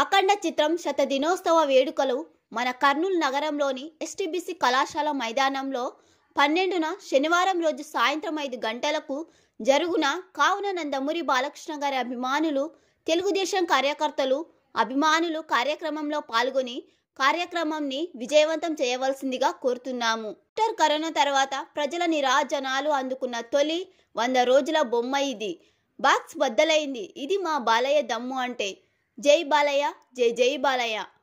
అఖండ చిత్రం శత దినోత్సవ వేడుకలు మన కర్నూలు నగరంలోని ఎస్టీబీసీ కళాశాల మైదానంలో పన్నెండున శనివారం రోజు సాయంత్రం ఐదు గంటలకు జరుగున కావున నందమూరి బాలకృష్ణ గారి అభిమానులు తెలుగుదేశం కార్యకర్తలు అభిమానులు కార్యక్రమంలో పాల్గొని కార్యక్రమంని విజయవంతం చేయవలసిందిగా కోరుతున్నాము డాక్టర్ కరోనా తర్వాత ప్రజల నిరాజనాలు అందుకున్న తొలి వంద రోజుల బొమ్మ ఇది బాక్స్ బద్దలైంది ఇది మా బాలయ్య దమ్ము అంటే जय बालय जय जय बालय